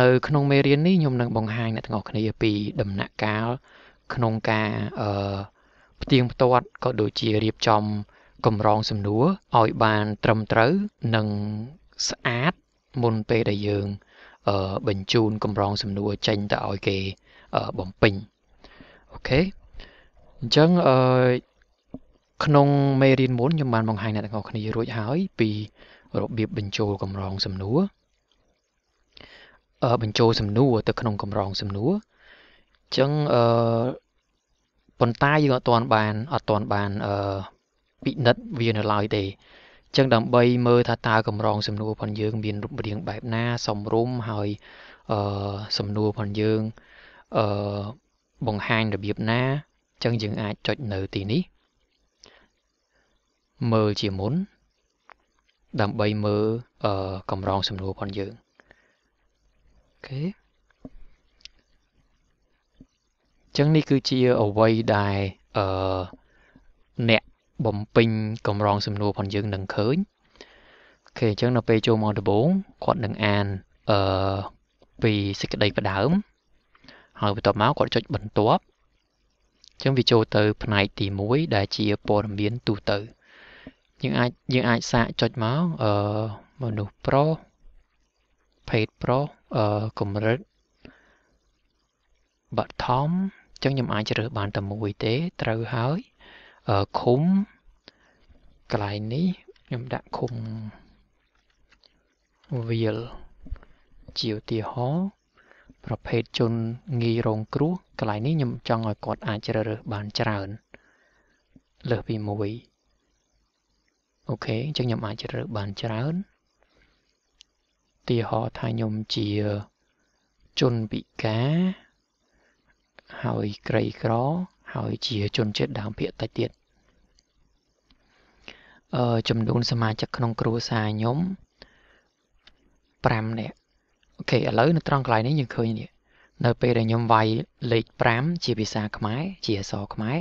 នៅក្នុងមេរៀននេះខ្ញុំនឹងបង្ហាញអ្នកទាំងអស់គ្នា ពី ដំណាក់កាល ក្នុងការអឺផ្ទៀងផ្ទាត់ក៏ដូចជារៀបចំកម្រងសំណួរឲ្យបាន ត្រឹមត្រូវនិងស្អាតមុនពេលដែលយើងបញ្ជូនកម្រងសំណួរចេញទៅឲ្យគេបំពេញអូខេអញ្ចឹងអឺក្នុងមេរៀនមុនខ្ញុំបានបង្ហាញអ្នកទាំងអស់គ្នារួចហើយពីរបៀបបញ្ចូលកម្រងសំណួរបញ្ចូលសំណួរទៅក្នុងកម្រងសំណួរអញ្ចឹងអឺប៉ុន្តែយើងអត់ទាន់បានអត់ទាន់បានអឺពិនិត្យវានៅឡើយទេអញ្ចឹងដើម្បីមើលថាតើកម្រងសំណួររបស់យើង មានរូបរាងបែបណាសមរម្យហើយអឺសំណួររបស់យើងអឺបង្ហាញរបៀបណាអញ្ចឹងយើង អាចចុចនៅទីនេះមើលជាមុន ដើម្បីមើលអឺកម្រង សំណួររបស់យើងគេអញ្ចឹងនេះគឺជាអវ័យដែលអឺអ្នកបំពេញកម្រងសំណួររបស់យើងនឹងឃើញអូខេអញ្ចឹងនៅពេលចូលមកដំបូងគាត់នឹងអានអឺពីសេចក្តីផ្ដើមហើយបន្ទាប់មកគាត់ចុចបន្ទាប់អញ្ចឹងវាចូលទៅ ផ្នែក ទី1ដែលជាព័ត៌មានទូទៅយើងអាចយើងអាចសាកចុចមកអឺមនុស្សប្រុសភេទប្រុសកម្រិតបឋមអញ្ចឹងខ្ញុំអាចជ្រើសបានតែមួយទេត្រូវហើយឃុំកន្លែងនេះខ្ញុំដាក់ឃុំវាលជាឧទាហរណ៍ប្រភេទជនងាយរងគ្រោះកន្លែងនេះខ្ញុំចង់ឲ្យគាត់អាចជ្រើសរើសបានច្រើនលើសពីមួយអូខេអញ្ចឹងខ្ញុំអាចជ្រើសរើសបានច្រើនទាហរណ៍ថាខ្ញុំជាជនពិការហើយក្រីក្រហើយជាជនជាតិដើមភាគតិចទៀតអឺចំនួនសមាជិកក្នុងគ្រួសារខ្ញុំ5នាក់អូខេឥឡូវនៅត្រង់កន្លែងនេះយើងឃើញនេះនៅពេលដែលខ្ញុំវាយលេខ5ជាភាសាខ្មែរជាអក្សរខ្មែរ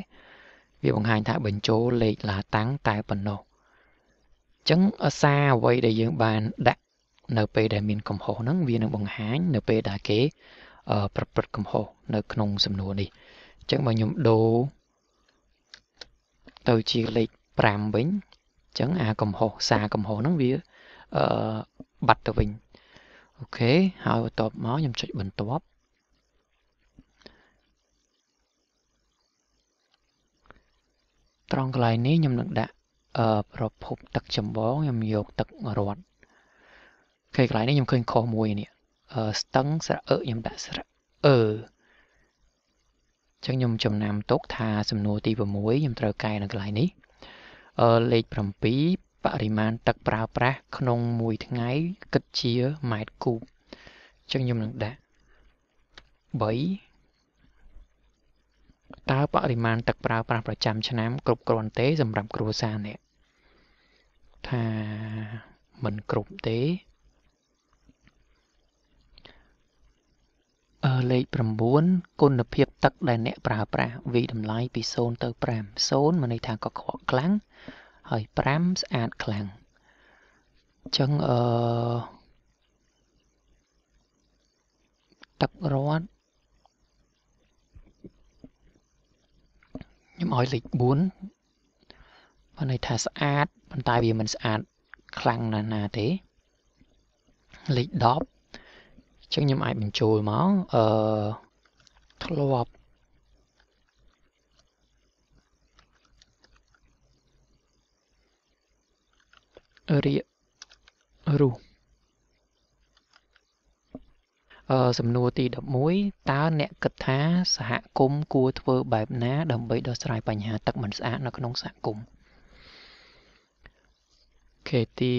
វាបង្ហាញថាបញ្ចូលលេខឡាតាំងតែប៉ុណ្ណោះអញ្ចឹងអសារអ្វីដែលយើងបានដាក់នៅពេលដែលមានកំហុសហ្នឹងវានឹងបង្ហាញនៅពេលដែលគេ ប្រព្រឹត្តកំហុសនៅក្នុងសំណួរនេះអញ្ចឹងបើខ្ញុំដូរទៅជាលេខ5វិញអញ្ចឹងអាកំហុសសារកំហុសហ្នឹងវាអឺបាត់ទៅវិញអូខេហើយបន្ទាប់មកខ្ញុំចុចបន្ទាប់ត្រង់កន្លែងនេះខ្ញុំនឹងដាក់អឺប្រភពទឹកចម្បងខ្ញុំយកទឹករត់ខេកន្លែងនេះខ្ញុំឃើញខុសមួយនេះអឺស្ទឹងស្រៈអឺខ្ញុំដាក់ស្រៈអឺចឹងខ្ញុំចំណាំ ទុកថា សំណួរទី6ខ្ញុំត្រូវកែនៅកន្លែងនេះអឺលេខ7បរិមាណទឹកប្រើប្រាស់ក្នុងមួយថ្ងៃគិតជាម៉ែត្រគូបចឹងខ្ញុំនឹងដាក់3តើបរិមាណទឹកប្រើប្រាស់ប្រចាំឆ្នាំ គ្រប់គ្រាន់ទេសម្រាប់គ្រួសារអ្នកថាមិនគ្រប់ទេលេខ9គុណភាពទឹកដែលអ្នក ប្រើប្រាស់វិតម្លៃពី0ទៅ5 0មានន័យថាកខ្វក់ខ្លាំងហើយ5ស្អាតខ្លាំងអញ្ចឹងអឺទឹករត់ខ្ញុំឲ្យលេខ4បានន័យថាស្អាតប៉ុន្តែវាមិនស្អាត ខ្លាំងណាស់ណាទេលេខ10អញ្ចឹងខ្ញុំអាចបញ្ចូលមកអឺធ្លាប់រៀករុះអឺសំណួរទី11តើអ្នកគិតថាសហគមន៍គួរធ្វើបែបណាដើម្បីដោះស្រាយបញ្ហាទឹកមិនស្អាតនៅក្នុងសហគមន៍អូខេទី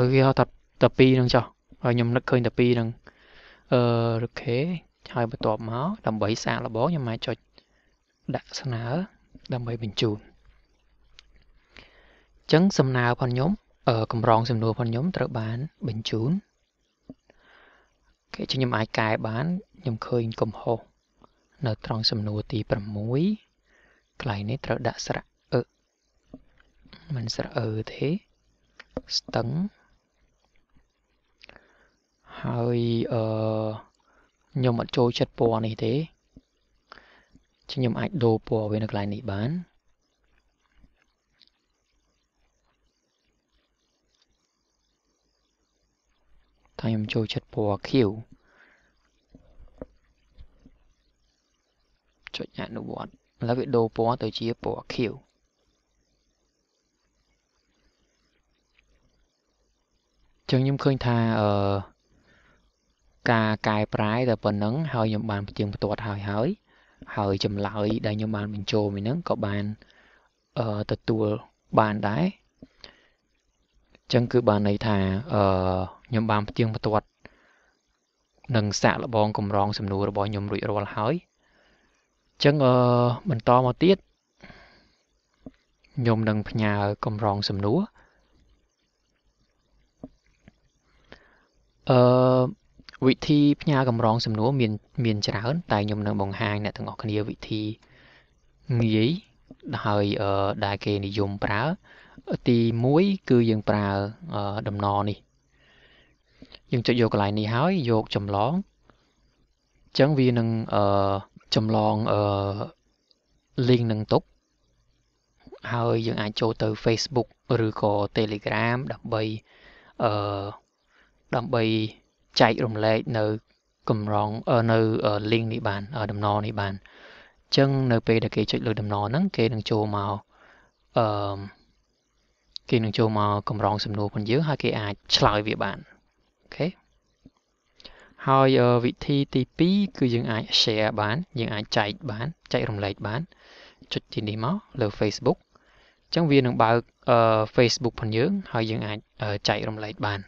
ឧទាហរណ៍តទៅ2នឹងចុះហើយខ្ញុំនឹកឃើញតែពីរហ្នឹងអឺអូខេហើយបន្ទាប់មកដើម្បីសាកល្បងខ្ញុំអាចចុចដាក់ស្នើដើម្បីបញ្ជូនអញ្ចឹងសំណើរបស់ខ្ញុំកម្រងសំណួររបស់ខ្ញុំត្រូវបានបញ្ជូនគេខ្ញុំអាចកែបានខ្ញុំឃើញកំហុសនៅ ត្រង់សំណួរទី6កន្លែងនេះត្រូវដាក់ស្រៈអឺមិនស្រៈអឺទេស្ទឹងហើយអឺខ្ញុំអត់ចូលចិត្តពណ៌នេះទេខ្ញុំអាចដូរពណ៌វានៅកន្លែងនេះបានតែខ្ញុំចូលចិត្តពណ៌ខៀវចុចអនុវត្តឥឡូវវាដូរពណ៌ទៅជាពណ៌ខៀវចឹងខ្ញុំឃើញថាអឺការកែប្រែតែប៉ុណ្ណឹងហើយខ្ញុំបានផ្ទៀងផ្ទាត់ហើយហើយហើយចម្លើយ ដែលខ្ញុំបានបញ្ចូលមួយហ្នឹងក៏បានអឺទទួលបានដែរចឹងគឺបានន័យថាអឺខ្ញុំបានផ្ទៀងផ្ទាត់នឹងសាក់លបងកម្រង សំណួររបស់ខ្ញុំរួចរាល់ហើយចឹងអឺបន្តមកទៀតខ្ញុំនឹងផ្ញើកម្រងសំណួរអឺវិធីផ្ញើកម្រងសំណួរមានមានច្រើនតែខ្ញុំនឹងបង្ហាញអ្នកទាំងអស់គ្នាវិធីងាយហើយដែលគេនិយមប្រើទី1គឺយើងប្រើដំណនេះយើងចុចយកកន្លែងនេះហើយយកចម្លងអញ្ចឹងវានឹងអឺចម្លងអឺ link នឹងទុកហើយយើងអាចចូលទៅ Facebook ឬក៏ Telegram ដើម្បីអឺដើម្បីចែករំលែកនៅកម្រងនៅ link នេះបានដំណនេះបានអញ្ចឹងនៅពេលដែលគេចុចលើដំណហ្នឹងគេនឹងចូលមកអឺគេនឹងចូលមកកម្រងសំណួររបស់យើងហើយគេអាចឆ្លើយវាបានអូខេហើយវិធីទី2គឺយើងអាច share បានយើងអាចចែកបានចែករំលែកបានចុចទីនេះមកលើ Facebook អញ្ចឹងវានឹងបើក Facebook របស់យើងហើយយើងអាចចែករំលែកបាន